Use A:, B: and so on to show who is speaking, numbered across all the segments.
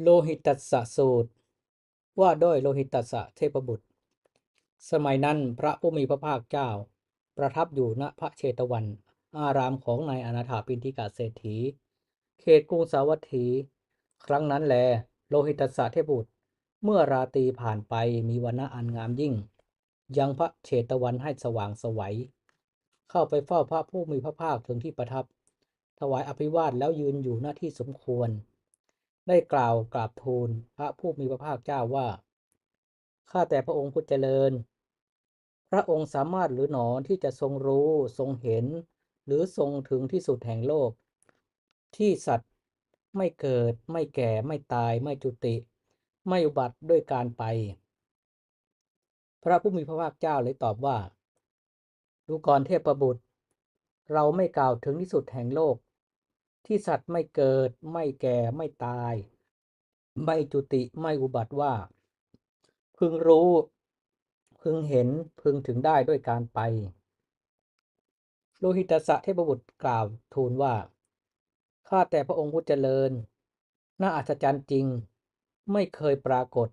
A: โลหิตัสสะสูตร ว่าด้วยโลหิตัสสะเทพบุตร สมัยนั้นพระผู้มีพระภาคเจ้า ประทับอยู่ณพระเชตวันอารามของนายอนาถาปินทิกาเศรษฐีเขตกรุงสาวัตถี ครั้งนั้นแลโลหิตัสสะเทพบุตร เมื่อราตรีผ่านไปมีวันอันงามยิ่ง ยังพระเชตวันให้สว่างสวัยเข้าไปเฝ้าพระผู้มีพระภาคถึงที่ประทับ ถวายอภิวาทแล้วยืนอยู่หน้าที่สมควรได้กล่าวกราบทูลพระผู้มีพระภาคเจ้าว่า ข้าแต่พระองค์ผู้เจริญ พระองค์สามารถหรือหนอนที่จะทรงรู้ทรงเห็น หรือทรงถึงที่สุดแห่งโลก ที่สัตว์ไม่เกิด ไม่แก่ไม่ตาย ไม่จุติ ไม่อุบัติด้วยการไป พระผู้มีพระภาคเจ้าเลยตอบว่า ดูก่อนเทพประบุตร เราไม่กล่าวถึงที่สุดแห่งโลกที่สัตว์ไม่เกิดไม่แก่ไม่ตาย ไม่จุติไม่อุบัติว่า พึงรู้พึงเห็นพึงถึงได้ด้วยการไป โลหิตสะเทพบุตรกล่าวทูลว่าข้าแต่พระองค์ผู้เจริญ น่าอัศจรรย์จริงไม่เคยปรากฏ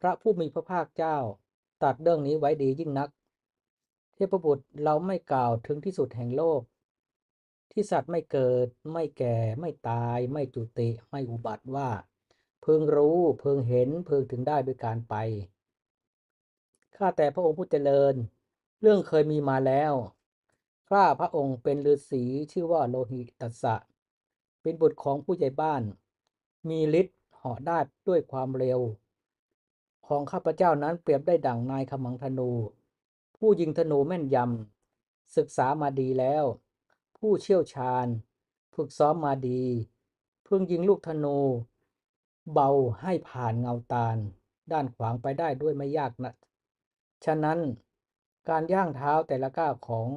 A: พระผู้มีพระภาคเจ้าตัดเรื่องนี้ไว้ดียิ่งนัก เทพบุตรเราไม่กล่าวถึงที่สุดแห่งโลกที่สัตว์ไม่เกิดไม่แก่ไม่ตายไม่จุติ ไม่อุบัติว่าเพิงรู้เพิงเห็นเพิงถึงได้ด้วยการไป ข้าแต่พระองค์ผู้เจริญ เรื่องเคยมีมาแล้วข้าพระองค์เป็นฤาษีชื่อว่าโลหิตัสสะเป็นบุตรของผู้ใหญ่บ้าน มีฤทธิ์เหาะได้ด้วยความเร็ว ของข้าพเจ้านั้นเปรียบได้ดั่งนายขมังธนู ผู้ยิงธนูแม่นยำศึกษามาดีแล้วผู้เชี่ยวชาญฝึกซ้อมมาดี เพิ่งยิงลูกธนู เบาให้ผ่านเงาตาลด้านขวางไปได้ด้วยไม่ยากนะฉะนั้นการย่างเท้าแต่ละก้าวของ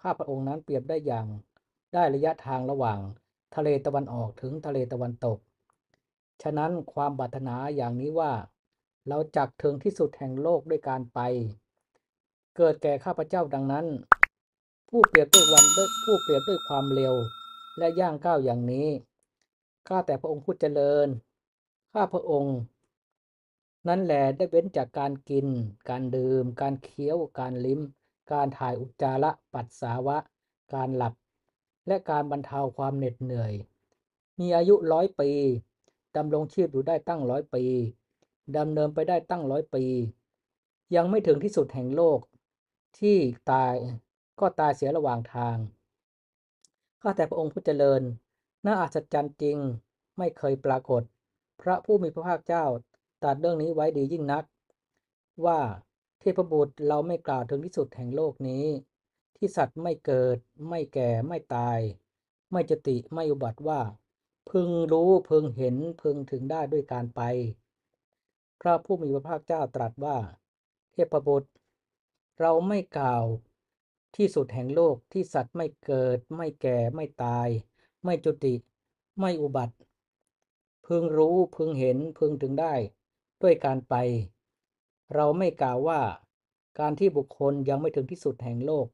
A: ข้าพระองค์นั้นเปรียบได้อย่างได้ระยะทางระหว่างทะเลตะวันออกถึงทะเลตะวันตกฉะนั้นความบาถนาอย่างนี้ว่าเราจักถึงที่สุดแห่งโลกด้วยการไป เกิดแก่ข้าพเจ้าดังนั้นผู้เปรียบด้วยวันด้วยผู้เปรียบด้วยความเร็ว และย่างก้าวอย่างนี้ ข้าแต่พระองค์พูดเจริญ ข้าพระองค์ นั้นแหลได้เว้นจากการกิน การดื่มการเคี้ยวการลิ้ม การถ่ายอุจจาระปัสสาวะ การหลับ และการบรรเทาความเหน็ดเหนื่อย มีอายุร้อยปีดำรงชีพอยู่ได้ตั้งร้อยปีดำเนินไปได้ตั้งร้อยปี ยังไม่ถึงที่สุดแห่งโลก ที่ตายก็ตายเสียระหว่างทาง ข้าแต่พระองค์ผู้เจริญ น่าอัศจรรย์จริง ไม่เคยปรากฏ พระผู้มีพระภาคเจ้าตรัสเรื่องนี้ไว้ดียิ่งนัก ว่าเทพบุตร เราไม่กล่าวถึงที่สุดแห่งโลกนี้ ที่สัตว์ไม่เกิด ไม่แก่ไม่ตาย ไม่จติไม่อุบัติว่า พึงรู้พึงเห็นพึงถึงได้ด้วยการไปพระผู้มีพระภาคเจ้าตรัสว่า เทพบุตรเราไม่กล่าวที่สุดแห่งโลกที่สัตว์ไม่เกิดไม่แก่ไม่ตาย ไม่จุติ ไม่อุบัติ พึงรู้พึงเห็นพึงถึงได้ด้วยการไป เราไม่กล่าวว่า การที่บุคคลยังไม่ถึงที่สุดแห่งโลก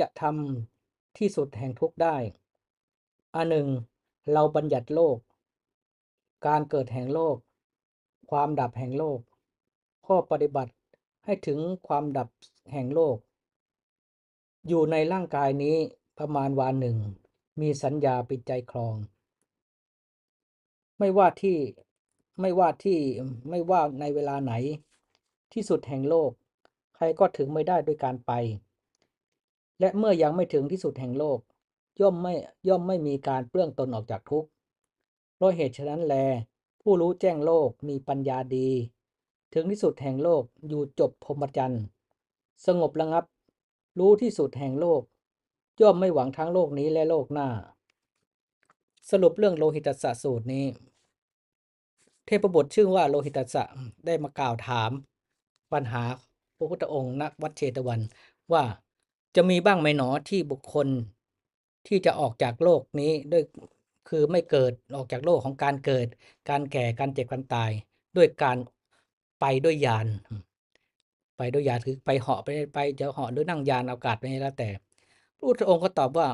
A: จะทำที่สุดแห่งทุกได้อันหนึ่ง เราบัญญัติโลก การเกิดแห่งโลก ความดับแห่งโลก ข้อปฏิบัติให้ถึงความดับแห่งโลกอยู่ในร่างกายนี้ประมาณวันหนึ่ง มีสัญญาปิดใจคลอง ไม่ว่าที่ไม่ว่าที่ไม่ว่าในเวลาไหน ที่สุดแห่งโลก ใครก็ถึงไม่ได้ด้วยการไป และเมื่อยังไม่ถึงที่สุดแห่งโลก ย่อมไม่ย่อมไม่มีการเปลื้องตนออกจากทุกข์เพราะเหตุฉะนั้นแล ผู้รู้แจ้งโลกมีปัญญาดี ถึงที่สุดแห่งโลกอยู่จบพรหมจรรย์สงบระงับรู้ที่ สุด แห่ง โลก ย่อม ไม่หวังทั้งโลกนี้และโลกหน้า สรุปเรื่องโลหิตสสะสูตรนี้ เทพบุตรชื่อว่าโลหิตสสะได้มากล่าวถาม ปัญหาพระพุทธองค์นักวัดเชตวันว่าจะมีบ้างไหมหนอ ที่บุคคล ที่จะออกจากโลกนี้ด้วยคือไม่เกิดออกจากโลกของการเกิด การแก่การเจ็บการตายด้วยการไปด้วยยานไปด้วยยานคือไปเหาะไปไปจะเหาะหรือนั่งยานอากาศไปแล้วแต่พระพุทธองค์ก็ตอบว่า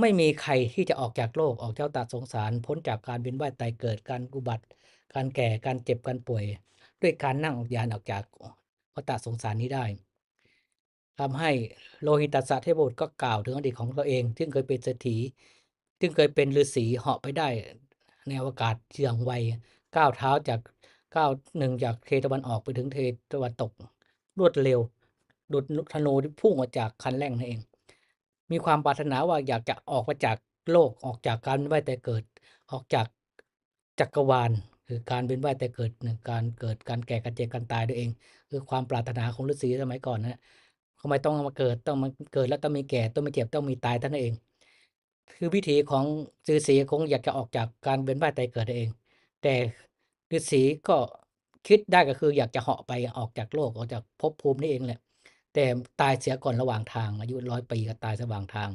A: ไม่มีใครที่จะออกจากโลกออกเจ้าตัดสงสารพ้นจากการเวียนว่ายตายเกิดการกุบัติ การแก่การเจ็บการป่วย ด้วยการนั่งยานออกจากวัฏสงสารนี้ได้ ทำให้โลหิตัสะเทพบุตรก็กล่าวถึงอดีตของตัวเองซึ่งเคยเป็นเศรษฐีซึ่งเคยเป็นฤาษีเหาะไปได้ในอวกาศเชียงไวก้าวเท้าจาก้าวหนึ่งจากเทตะวันออกไปถึงเทตะวันตกรวดเร็วดุดธนูที่พุ่งออกจากคันแรกงนั่นเอง มีความปรารถนาว่าอยากจะออกมาจากโลกออกจากการเี็นว่ายแต่เกิดออกจากจักรวาลคือการเี็นว่ายแต่เกิดหนึ่งการเกิดการแก่การเจ็บการตายด้วยเองคือความปรารถนาของฤาษีสมัยก่อนนะทำไมต้องมาเกิดต้องมาเกิดแล้วต้องมีแก่ต้องมีเจ็บต้องมีตายท่านเอง คือวิธีของฤาษีคงอยากจะออกจากการเี็นว่ายแต่เกิดัเอง แต่ฤาษีก็คิดได้ก็คืออยากจะเหาะไปออกจากโลก ออกจากภพภูมินี่เองแหละแต่ตายเสียก่อนระหว่างทาง อายุร้อยปีก็ตายระหว่างทาง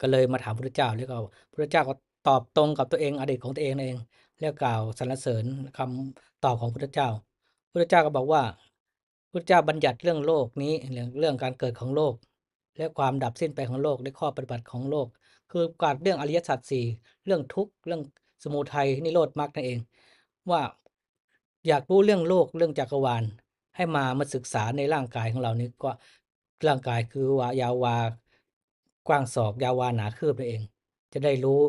A: ก็เลยมาถามพระเจ้าแล้วก็พระเจ้าก็ตอบตรงกับตัวเองอดีตของตัวเองเอง แล้วกล่าวสรรเสริญคำตอบของพระเจ้าพระเจ้าก็บอกว่าพระเจ้าบัญญัติเรื่องโลกนี้เรื่องเรื่องการเกิดของโลก และความดับสิ้นไปของโลกในข้อปฏิบัติของโลก คือการเรื่องอริยสัจสี่เรื่องทุกข์เรื่องสมุทัยนิโรธมรรคนั่นเองว่าอยากรู้เรื่องโลกเรื่องจักรวาลให้มามาศึกษาในร่างกายของเรานี้ก็ร่างกายคือวายาววากว้างศอกยาววาหนาคืบนั่นเอง จะได้รู้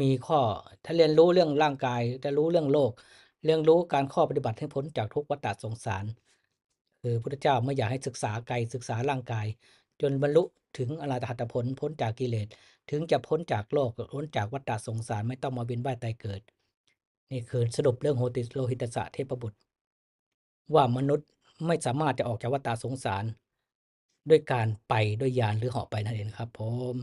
A: มีข้อ ถ้าเรียนรู้เรื่องร่างกายจะรู้เรื่องโลก เรื่องรู้การข้อปฏิบัติให้พ้นจากทุกวัฏสงสารคือพระเจ้าไม่อยากให้ศึกษาไกลศึกษาร่างกาย จนบรรลุถึงอรหัตผลพ้นจากกิเลสถึงจะพ้นจากโลกพ้นจากวัฏสงสารไม่ต้องมาเวียนว่ายตายเกิดนี่คือสรุปเรื่องโหติโลหิตศาสตร์เทพบุตร ว่ามนุษย์ไม่สามารถจะออกจากวัฏฏะสงสาร ด้วยการไปด้วยยานหรือเหาะไปนั่นเองครับผม